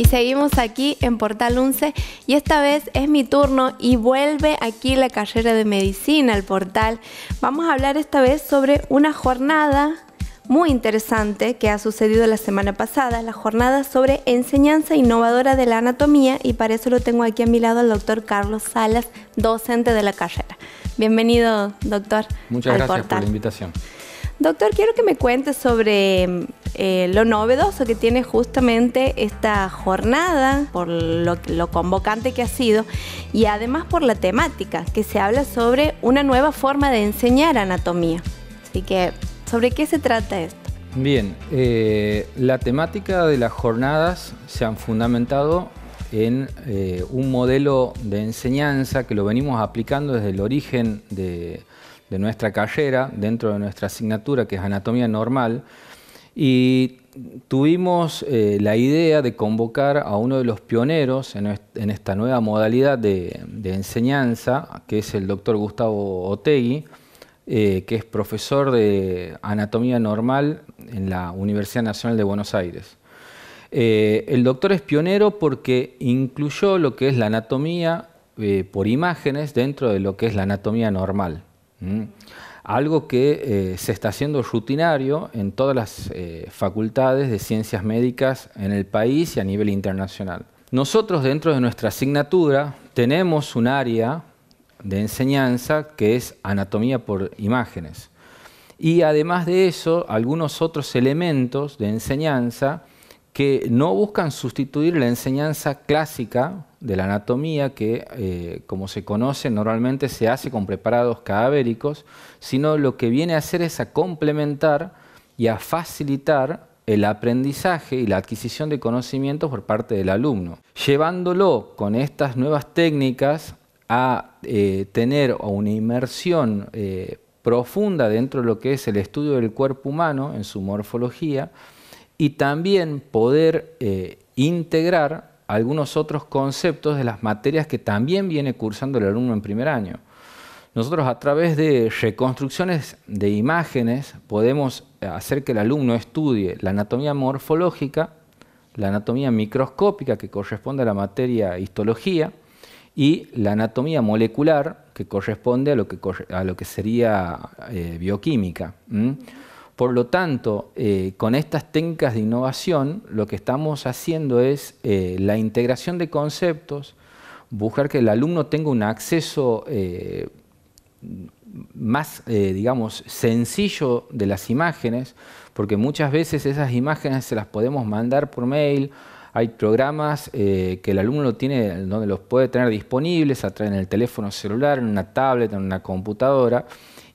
y seguimos aquí en Portal 11 y esta vez es mi turno y vuelve aquí la carrera de medicina al portal. Vamos a hablar esta vez sobre una jornada muy interesante que ha sucedido la semana pasada, la jornada sobre enseñanza innovadora de la anatomía y para eso lo tengo aquí a mi lado al doctor Carlos Salas, docente de la carrera. Bienvenido, doctor. Muchas gracias por la invitación. Doctor, quiero que me cuentes sobre mm, eh, lo novedoso que tiene justamente esta jornada, por lo, convocante que ha sido y además por la temática, que se habla sobre una nueva forma de enseñar anatomía. Así que, ¿sobre qué se trata esto? Bien, eh, la temática de las jornadas se han fundamentado en eh, un modelo de enseñanza que lo venimos aplicando desde el origen de, de nuestra carrera, dentro de nuestra asignatura, que es anatomía normal, y tuvimos eh, la idea de convocar a uno de los pioneros en, esta nueva modalidad de, enseñanza, que es el doctor Gustavo Otegui, eh, que es profesor de anatomía normal en la Universidad Nacional de Buenos Aires. Eh, el doctor es pionero porque incluyó lo que es la anatomía por imágenes dentro de lo que es la anatomía normal. Mm. Algo que eh, se está haciendo rutinario en todas las eh, facultades de ciencias médicas en el país y a nivel internacional. Nosotros dentro de nuestra asignatura tenemos un área de enseñanza que es anatomía por imágenes. Y además de eso, algunos otros elementos de enseñanza que no buscan sustituir la enseñanza clásica de la anatomía que, eh, como se conoce, normalmente se hace con preparados cadavéricos, sino lo que viene a hacer es a complementar y a facilitar el aprendizaje y la adquisición de conocimientos por parte del alumno, llevándolo con estas nuevas técnicas a eh, tener una inmersión eh, profunda dentro de lo que es el estudio del cuerpo humano en su morfología, y también poder eh, integrar algunos otros conceptos de las materias que también viene cursando el alumno en primer año. Nosotros a través de reconstrucciones de imágenes podemos hacer que el alumno estudie la anatomía morfológica, la anatomía microscópica que corresponde a la materia histología y la anatomía molecular que corresponde a lo que, sería eh, bioquímica. Por lo tanto, eh, con estas técnicas de innovación, lo que estamos haciendo es eh, la integración de conceptos, buscar que el alumno tenga un acceso eh, más, digamos, sencillo de las imágenes, porque muchas veces esas imágenes se las podemos mandar por mail, hay programas que el alumno tiene, donde los puede tener disponibles, en el teléfono celular, en una tablet, en una computadora,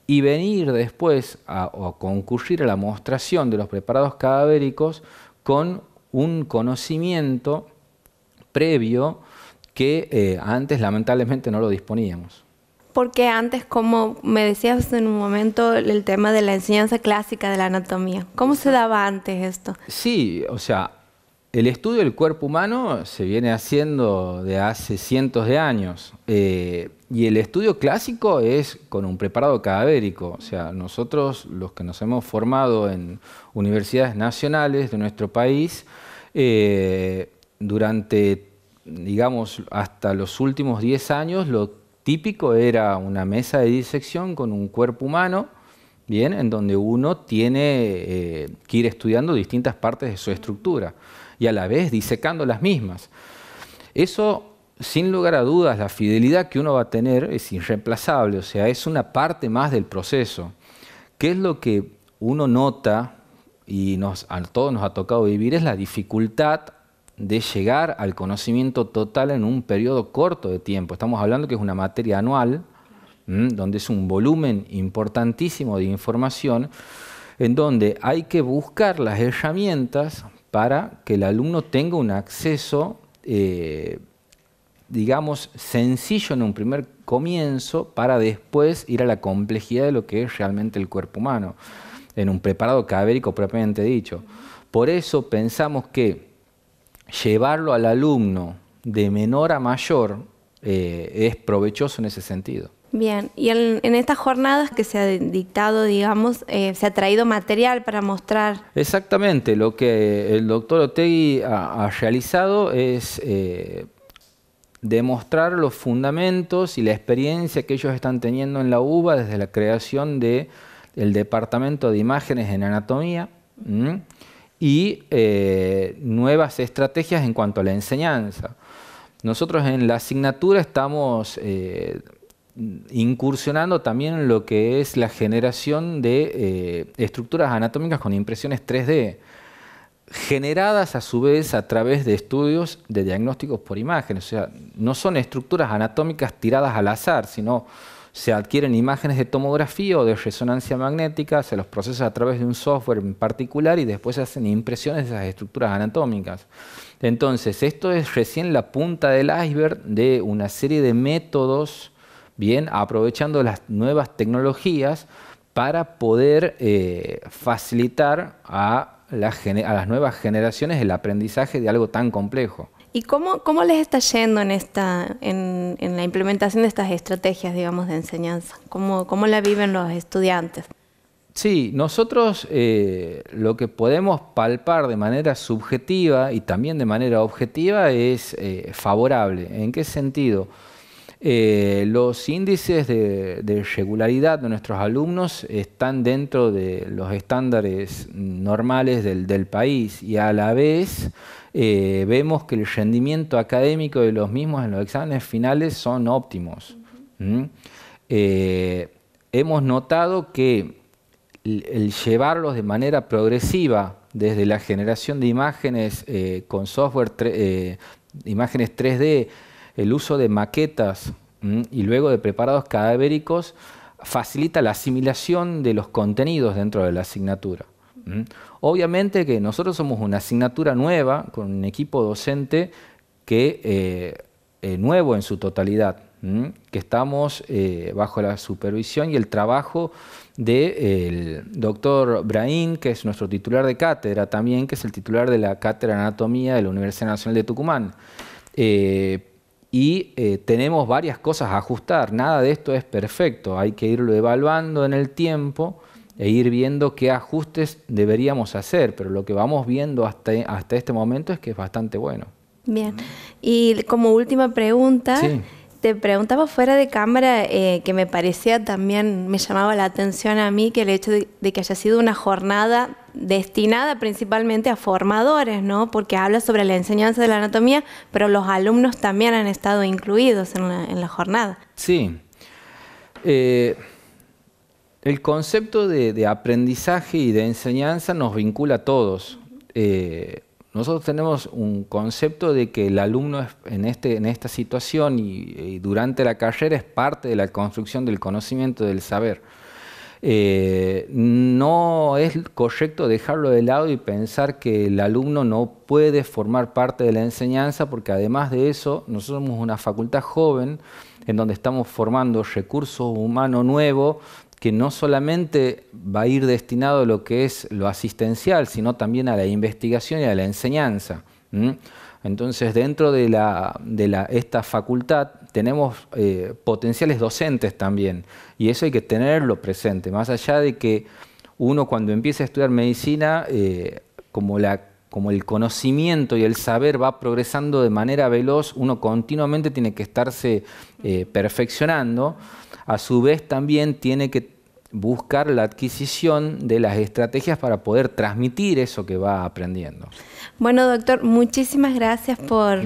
y venir después a, concurrir a la mostración de los preparados cadavéricos con un conocimiento previo que eh, antes lamentablemente no lo disponíamos. Porque antes, como me decías en un momento, el tema de la enseñanza clásica de la anatomía, ¿cómo se daba antes esto? Sí, o sea, el estudio del cuerpo humano se viene haciendo de hace cientos de años eh, y el estudio clásico es con un preparado cadavérico. O sea, nosotros los que nos hemos formado en universidades nacionales de nuestro país, eh, durante, digamos, hasta los últimos 10 años, lo típico era una mesa de disección con un cuerpo humano bien, en donde uno tiene eh, que ir estudiando distintas partes de su estructura y a la vez disecando las mismas. Eso, sin lugar a dudas, la fidelidad que uno va a tener es irreemplazable, o sea, es una parte más del proceso. ¿Qué es lo que uno nota y nos, a todos nos ha tocado vivir? Es la dificultad de llegar al conocimiento total en un periodo corto de tiempo. Estamos hablando que es una materia anual, donde es un volumen importantísimo de información, en donde hay que buscar las herramientas para que el alumno tenga un acceso, eh, digamos, sencillo en un primer comienzo para después ir a la complejidad de lo que es realmente el cuerpo humano, en un preparado cadavérico propiamente dicho. Por eso pensamos que llevarlo al alumno de menor a mayor eh, es provechoso en ese sentido. Bien, y en, estas jornadas que se ha dictado, digamos, eh, se ha traído material para mostrar. Exactamente, lo que el doctor Otegui ha, realizado es eh, demostrar los fundamentos y la experiencia que ellos están teniendo en la UBA desde la creación del Departamento de Imágenes en Anatomía y eh, nuevas estrategias en cuanto a la enseñanza. Nosotros en la asignatura estamos incursionando también en lo que es la generación de eh, estructuras anatómicas con impresiones 3D, generadas a su vez a través de estudios de diagnósticos por imágenes. O sea, no son estructuras anatómicas tiradas al azar, sino se adquieren imágenes de tomografía o de resonancia magnética, se los procesa a través de un software en particular y después se hacen impresiones de esas estructuras anatómicas. Entonces, esto es recién la punta del iceberg de una serie de métodos bien, aprovechando las nuevas tecnologías para poder eh, facilitar a, las nuevas generaciones el aprendizaje de algo tan complejo. ¿Y cómo, les está yendo en, la implementación de estas estrategias, de enseñanza? ¿Cómo, la viven los estudiantes? Sí, nosotros eh, lo que podemos palpar de manera subjetiva y también de manera objetiva es eh, favorable. ¿En qué sentido? Eh, los índices de, regularidad de nuestros alumnos están dentro de los estándares normales del, país y a la vez eh, vemos que el rendimiento académico de los mismos en los exámenes finales son óptimos. ¿Mm? Eh, hemos notado que el llevarlos de manera progresiva desde la generación de imágenes con software, imágenes 3D, el uso de maquetas y luego de preparados cadavéricos facilita la asimilación de los contenidos dentro de la asignatura. Obviamente que nosotros somos una asignatura nueva, con un equipo docente que eh, eh, nuevo en su totalidad, que estamos eh, bajo la supervisión y el trabajo del doctor brain que es nuestro titular de cátedra también, que es el titular de la Cátedra de Anatomía de la Universidad Nacional de Tucumán y eh, tenemos varias cosas a ajustar. Nada de esto es perfecto, hay que irlo evaluando en el tiempo e ir viendo qué ajustes deberíamos hacer, pero lo que vamos viendo hasta, hasta este momento es que es bastante bueno. Bien, y como última pregunta, te preguntaba fuera de cámara eh, que me parecía también, me llamaba la atención a mí que el hecho de que haya sido una jornada destinada principalmente a formadores, ¿no? Porque habla sobre la enseñanza de la anatomía, pero los alumnos también han estado incluidos en la, jornada. Sí. Eh, el concepto de, aprendizaje y de enseñanza nos vincula a todos. Eh, nosotros tenemos un concepto de que el alumno este, en, esta situación y, durante la carrera es parte de la construcción del conocimiento, del saber. Eh, no es correcto dejarlo de lado y pensar que el alumno no puede formar parte de la enseñanza, porque además de eso, nosotros somos una facultad joven en donde estamos formando recursos humanos nuevos que no solamente va a ir destinado a lo que es lo asistencial, sino también a la investigación y a la enseñanza. Entonces, dentro de, la, esta facultad tenemos eh, potenciales docentes también, y eso hay que tenerlo presente, más allá de que uno cuando empieza a estudiar medicina, eh, como, el conocimiento y el saber va progresando de manera veloz, uno continuamente tiene que estarse eh, perfeccionando, a su vez también tiene que buscar la adquisición de las estrategias para poder transmitir eso que va aprendiendo. Bueno, doctor, muchísimas gracias por,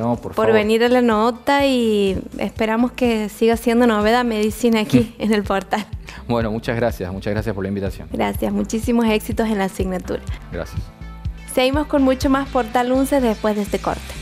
venir a la nota y esperamos que siga siendo novedad medicina aquí en el portal. Bueno, muchas gracias, muchas gracias por la invitación. Gracias, muchísimos éxitos en la asignatura. Gracias. Seguimos con mucho más Portal 11 después de este corte.